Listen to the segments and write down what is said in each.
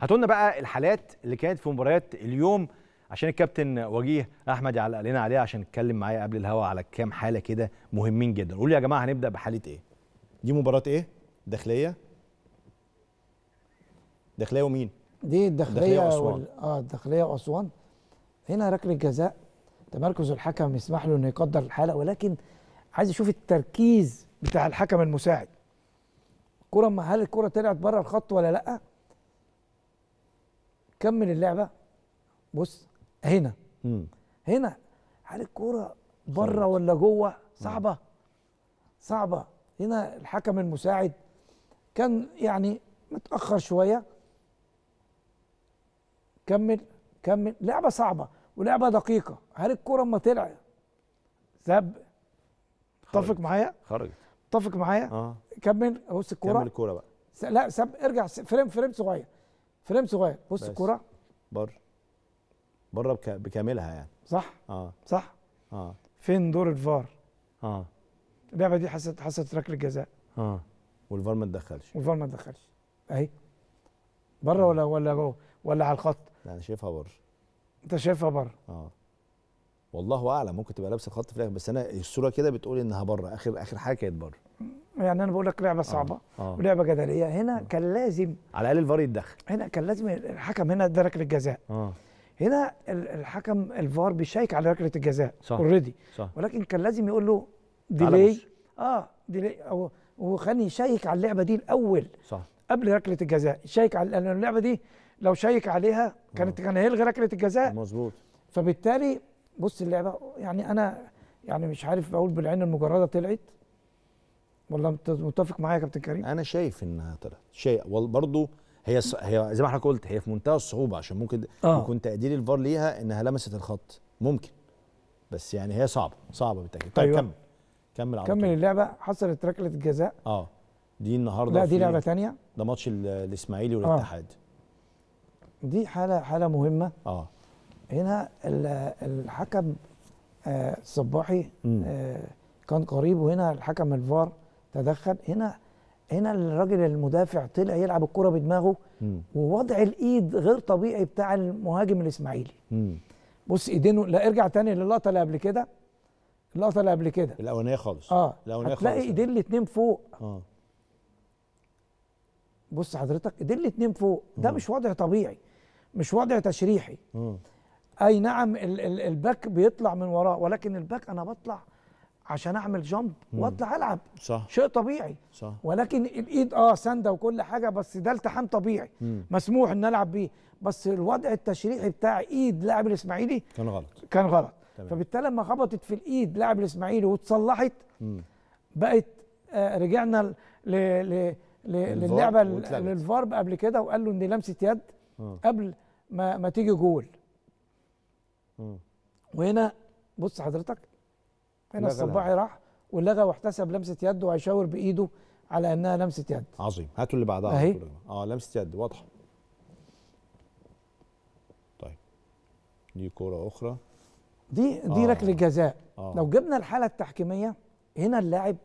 هاتوا لنا بقى الحالات اللي كانت في مباريات اليوم عشان الكابتن وجيه احمد علق لنا عليها عشان اتكلم معايا قبل الهوا على كام حاله كده مهمين جدا قولوا لي يا جماعه هنبدا بحاله ايه دي مباراه ايه داخليه داخليه ومين دي الداخليه واسوان اه الداخليه واسوان هنا ركله جزاء تمركز الحكم يسمح له انه يقدر الحاله ولكن عايز اشوف التركيز بتاع الحكم المساعد الكره هل الكره طلعت بره الخط ولا لا كمل اللعبه بص هنا مم. هنا هل الكوره بره ولا جوه صعبه صعبه هنا الحكم المساعد كان يعني متاخر شويه كمل كمل لعبه صعبه ولعبه دقيقه هل الكوره اما طلع ذب اتفق معايا خرجت اتفق معايا آه. كمل بص الكوره كمل الكوره بقى لا سب ارجع فريم فريم صغير فريم صغير بص الكرة بره بره بك... بكاملها يعني صح اه صح اه فين دور الفار؟ اه اللعبة دي حصلت حصلت ركله جزاء اه والفار ما تدخلش والفار ما تدخلش اهي بره آه. ولا ولا جوه ولا على الخط؟ لا انا شايفها بره انت شايفها بره اه والله اعلم ممكن تبقى لابسه خط الاخر بس انا الصوره كده بتقول انها بره اخر اخر حاجه كانت بره يعني انا بقول لك لعبه آه، صعبه آه. آه. ولعبه جدليه هنا آه. كان لازم على الاقل الفار يتدخل هنا كان لازم الحكم هنا ادى ركله جزاء آه. هنا الحكم الفار بيشيك على ركله الجزاء اوريدي ولكن كان لازم يقول له ديلي اه ديلي او وخلي يشيك على اللعبه دي الاول صح قبل ركله الجزاء يشيك على لان اللعبه دي لو شيك عليها كانت آه. كان هيلغي ركله الجزاء مظبوط فبالتالي بص اللعبه يعني انا يعني مش عارف اقول بالعين المجرده طلعت ولا متفق معايا يا كابتن كريم؟ انا شايف انها طلعت شيء برضه هي هي زي ما حضرتك قلت هي في منتهى الصعوبه عشان ممكن آه. ممكن تقدير الفار ليها انها لمست الخط ممكن بس يعني هي صعبه صعبه بالتاكيد طيب أيوة. كمل كمل على كمل اللعبه حصلت ركله جزاء اه دي النهارده لا دي لعبه ثانيه ده ماتش الاسماعيلي آه. والاتحاد آه. دي حاله حاله مهمه اه هنا الحكم آه، صباحي آه، كان قريب وهنا الحكم الفار تدخل هنا هنا الراجل المدافع طلع يلعب الكره بدماغه ووضع الايد غير طبيعي بتاع المهاجم الاسماعيلي بص ايدينه لا ارجع تاني للقطه اللي قبل كده اللقطه اللي قبل كده الاولانيه خالص اه الاولانيه خالص هتلاقي ايدين الاثنين فوق اه بص حضرتك ايدين الاثنين فوق ده مش وضع طبيعي مش وضع تشريحي مم. اي نعم الباك بيطلع من وراه ولكن الباك انا بطلع عشان اعمل جامب واطلع العب صح شيء طبيعي صح ولكن الايد اه سنده وكل حاجه بس ده التحام طبيعي مم. مسموح ان العب بيه بس الوضع التشريعي بتاع ايد لاعب الاسماعيلي كان غلط كان غلط تمام. فبالتالي لما خبطت في الايد لاعب الاسماعيلي واتصلحت بقت آه رجعنا ل ل ل للعبه للفار قبل كده وقال له ان دي لمسه يد آه. قبل ما ما تيجي جول وهنا بص حضرتك هنا الصباعي راح ولغى واحتسب لمسه يد وهيشاور بايده على انها لمسه يد عظيم هاتوا اللي بعدها اهي اه لمسه يد واضحه طيب دي كوره اخرى دي دي آه. ركله جزاء آه. لو جبنا الحاله التحكيميه هنا اللاعب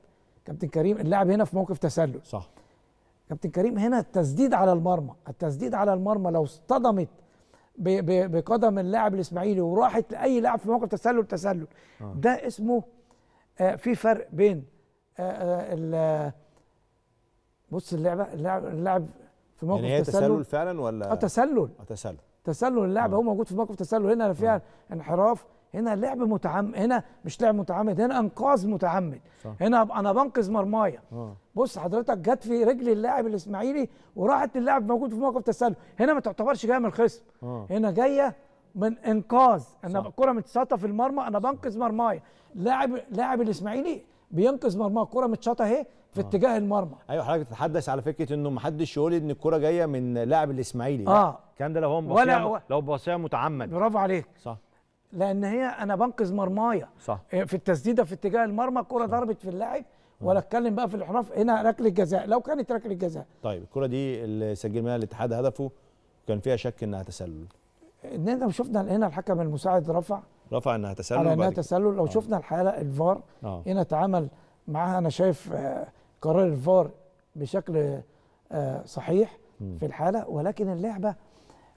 كابتن كريم اللاعب هنا في موقف تسلل صح كابتن كريم هنا التسديد على المرمى التسديد على المرمى لو اصطدمت بقدم اللاعب الاسماعيلي وراحت لاي لاعب في موقف تسلل تسلل آه. ده اسمه آه في فرق بين آه, آه، بص اللعبه اللاعب اللاعب في موقف يعني هي تسلل, تسلل فعلا ولا اه تسلل اه تسلل تسلل اللاعب آه. هو موجود في موقف تسلل هنا فيها آه. انحراف هنا لعب متعمد هنا مش لعب متعمد هنا انقاذ متعمد صح. هنا انا بنقذ مرمايه آه. بص حضرتك جت في رجل اللاعب الاسماعيلي وراحت اللاعب موجود في موقف تسلل هنا ما تعتبرش جايه من الخصم آه. هنا جايه من انقاذ انا الكره متشاطه في المرمى انا بنقذ مرمايه لاعب لاعب الاسماعيلي بينقذ مرمى الكره متشاطه اهي في آه. اتجاه المرمى ايوه حضرتك تتحدث على فكره انه ما حدش يقول ان الكره جايه من لاعب الاسماعيلي اه الكلام ده لو هو لو بصيع متعمد برافو عليك صح لان هي انا بنقذ مرماي صح إيه، في التسديده في اتجاه المرمى الكره ضربت في اللاعب آه. ولا اتكلم بقى في الانحراف هنا ركله جزاء لو كانت ركله جزاء طيب الكره دي اللي سجل منها الاتحاد هدفه كان فيها شك انها تسلل نقدر شفنا هنا الحكم المساعد رفع رفع انها تسلل على انها تسلل لو آه. شفنا الحاله الفار آه. هنا تعامل معاها انا شايف آه، قرار الفار بشكل آه، صحيح م. في الحاله ولكن اللعبه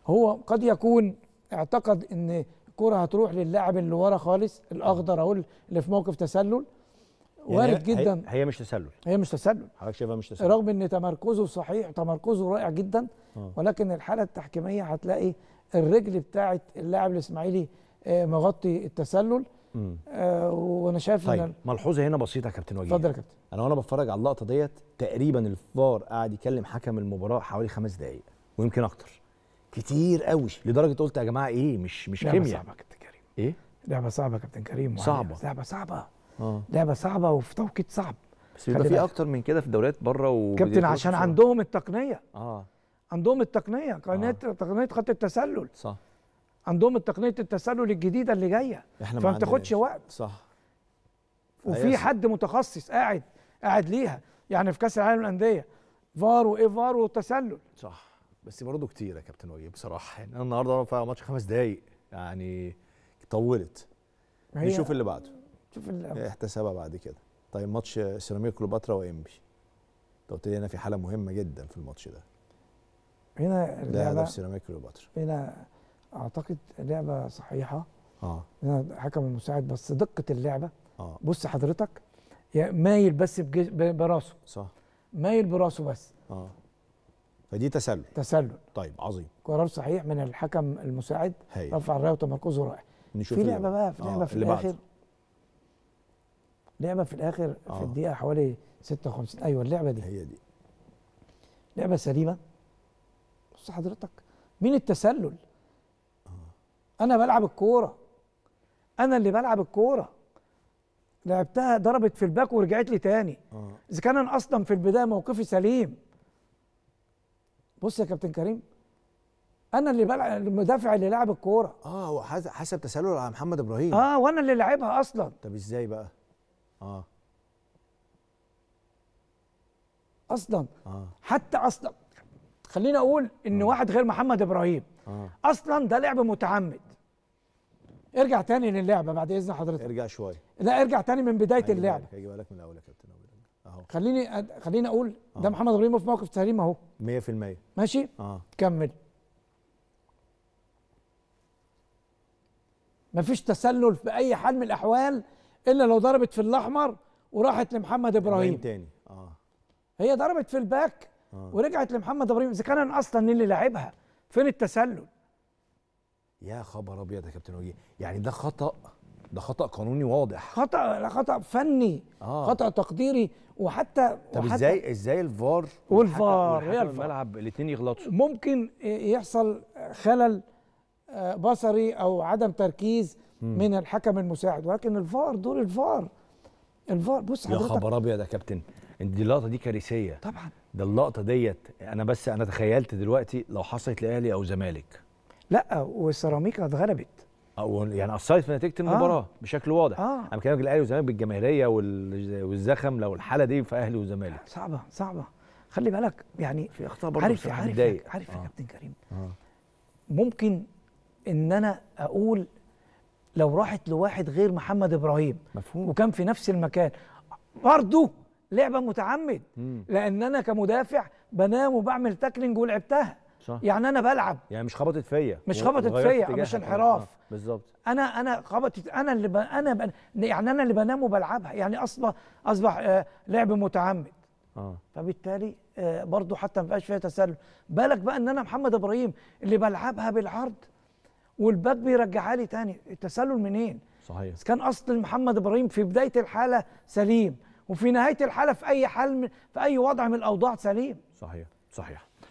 هو قد يكون اعتقد ان الكره هتروح للاعب اللي ورا خالص الاخضر اقول اللي في موقف تسلل يعني وارد جدا هي, مش تسلل هي مش تسلل حضرتك شايفها مش تسلل رغم ان تمركزه صحيح تمركزه رائع جدا آه. ولكن الحاله التحكيميه هتلاقي الرجل بتاعه اللاعب الاسماعيلي آه، مغطي التسلل آه وانا شايف طيب. ان ملحوظه هنا بسيطه يا كابتن وجيه اتفضل يا كابتن انا وانا بتفرج على اللقطه ديت تقريبا الفار قاعد يكلم حكم المباراه حوالي خمس دقائق ويمكن اكتر كتير قوي لدرجه قلت يا جماعه ايه مش مش كيمياء لعبه صعبه يا كابتن كريم ايه لعبه صعبه يا كابتن كريم صعبه لعبه صعبه اه لعبه صعبه وفي توقيت صعب بس يبقى في اكتر من كده في دوريات بره و كابتن عشان عندهم التقنيه اه عندهم التقنيه قناه آه. تقنيه خط التسلل صح عندهم تقنيه التسلل الجديده اللي جايه احنا فما بتاخدش وقت صح وفي حد متخصص قاعد قاعد ليها يعني في كاس العالم للانديه فار وايه فار وتسلل صح بس برضه كتير يا كابتن وجيه بصراحه يعني انا النهارده في ماتش خمس دقايق يعني طولت نشوف اللي بعده شوف اللي بعده احتسبها بعد كده طيب ماتش سيراميكا كليوباترا وانبي انت قلت لي انا في حاله مهمه جدا في الماتش ده هنا ده هدف سيراميكا كليوباترا هنا اعتقد لعبه صحيحه اه هنا حكم المساعد بس دقه اللعبه آه. بص حضرتك مايل بس براسه صح مايل براسه بس آه. فدي تسلل تسلل طيب عظيم قرار صحيح من الحكم المساعد هي. رفع الرايه وتمركزه رائع نشوف في لعبه بقى في لعبه آه في الاخر لعبه في الاخر آه. في الدقيقه حوالي 56 ايوه اللعبه دي هي دي لعبه سليمه بص حضرتك مين التسلل آه. انا بلعب الكوره انا اللي بلعب الكوره لعبتها ضربت في الباك ورجعت لي تاني آه. اذا آه. كان انا اصلا في البدايه موقفي سليم بص يا كابتن كريم انا اللي بلعب المدافع اللي لعب الكوره اه هو حسب تسلل على محمد ابراهيم اه وانا اللي لعبها اصلا طب ازاي بقى اه اصلا آه. حتى اصلا خليني اقول ان آه. واحد غير محمد ابراهيم آه. اصلا ده لعب متعمد ارجع تاني للعبه بعد اذن حضرتك ارجع شويه لا ارجع تاني من بدايه اللعبه هيجي بالك من الاول يا كابتن اهو خليني أد... خليني اقول أه. ده محمد ابراهيم في موقف تهريم اهو 100% ماشي اه كمل مفيش تسلل في اي حال من الاحوال الا لو ضربت في الاحمر وراحت لمحمد ابراهيم تاني اه هي ضربت في الباك آه. ورجعت لمحمد ابراهيم اذا كان انا اصلا اللي لاعبها فين التسلل يا خبر ابيض يا كابتن وجيه يعني ده خطا ده خطا قانوني واضح خطا خطا فني آه. خطا تقديري وحتى طب وحتى ازاي ازاي الفار والفار هي الملعب الاثنين يغلطوا ممكن يحصل خلل آه، بصري او عدم تركيز م. من الحكم المساعد ولكن الفار دور الفار الفار بص يا خبر ابيض يا كابتن دي اللقطه دي كارثيه طبعا ده اللقطه ديت انا بس انا تخيلت دلوقتي لو حصلت لاهلي او زمالك لا والسيراميكا اتغلبت أو آه، يعني اثرت في نتيجه آه. المباراه آه. بشكل واضح آه. انا بكلمك الاهلي والزمالك بالجماهيريه والزخم لو الحاله دي في اهلي وزمالك صعبه صعبه خلي بالك يعني في اخطاء برضه عارف عارف عارف يا آه. كابتن كريم آه. ممكن ان انا اقول لو راحت لواحد غير محمد ابراهيم مفهوم. وكان في نفس المكان برضه لعبه متعمد لان انا كمدافع بنام وبعمل تاكلينج ولعبتها صح. يعني انا بلعب يعني مش خبطت فيا مش خبطت فيا مش آه، انحراف آه. بالظبط انا انا خبطت انا اللي ب... انا ب... يعني انا اللي بنام وبلعبها يعني اصبح اصبح آه لعب متعمد اه فبالتالي آه برضه حتى ما بقاش فيها تسلل بالك بقى ان انا محمد ابراهيم اللي بلعبها بالعرض والباك بيرجعها لي تاني التسلل منين صحيح كان اصل محمد ابراهيم في بدايه الحاله سليم وفي نهايه الحاله في اي حال في اي وضع من الاوضاع سليم صحيح صحيح